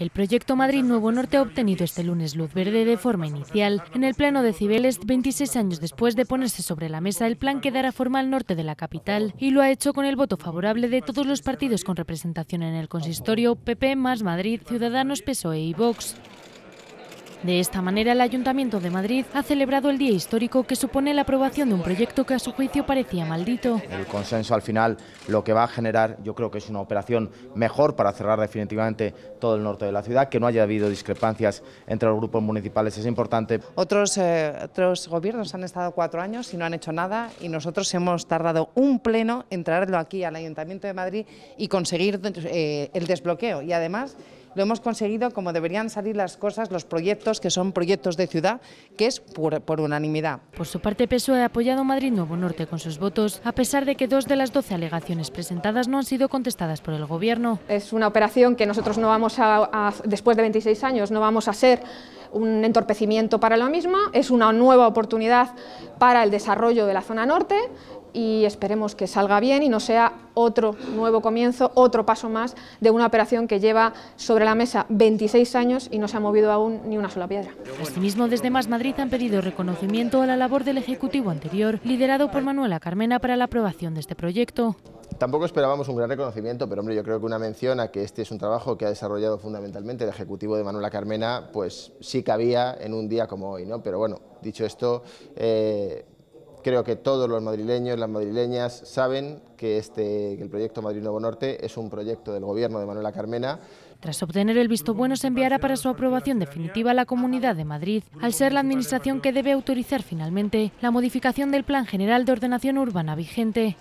El proyecto Madrid Nuevo Norte ha obtenido este lunes luz verde de forma inicial. En el plano de Cibeles, 26 años después de ponerse sobre la mesa, el plan que dará forma al norte de la capital y lo ha hecho con el voto favorable de todos los partidos con representación en el consistorio, PP más Madrid, Ciudadanos, PSOE y Vox. De esta manera, el Ayuntamiento de Madrid ha celebrado el día histórico que supone la aprobación de un proyecto que a su juicio parecía maldito. El consenso al final lo que va a generar, yo creo que es una operación mejor para cerrar definitivamente todo el norte de la ciudad, que no haya habido discrepancias entre los grupos municipales es importante. Otros, eh, otros gobiernos han estado cuatro años y no han hecho nada y nosotros hemos tardado un pleno en traerlo aquí al Ayuntamiento de Madrid y conseguir eh, el desbloqueo y además lo hemos conseguido como deberían salir las cosas, los proyectos que son proyectos de ciudad, que es por, unanimidad. Por su parte, PSOE ha apoyado Madrid Nuevo Norte con sus votos, a pesar de que dos de las doce alegaciones presentadas no han sido contestadas por el Gobierno. Es una operación que nosotros no vamos a, después de 26 años, no vamos a ser un entorpecimiento para la misma, es una nueva oportunidad para el desarrollo de la zona norte y esperemos que salga bien y no sea otro nuevo comienzo, otro paso más de una operación que lleva sobre la mesa 26 años y no se ha movido aún ni una sola piedra. Asimismo, desde Más Madrid han pedido reconocimiento a la labor del Ejecutivo anterior, liderado por Manuela Carmena para la aprobación de este proyecto. Tampoco esperábamos un gran reconocimiento, pero hombre, yo creo que una mención a que este es un trabajo que ha desarrollado fundamentalmente el Ejecutivo de Manuela Carmena, pues sí cabía en un día como hoy, ¿no? Pero bueno, dicho esto, eh, creo que todos los madrileños, y las madrileñas saben que, este, que el proyecto Madrid Nuevo Norte es un proyecto del gobierno de Manuela Carmena. Tras obtener el visto bueno, se enviará para su aprobación definitiva a la Comunidad de Madrid, al ser la Administración que debe autorizar finalmente la modificación del Plan General de Ordenación Urbana vigente.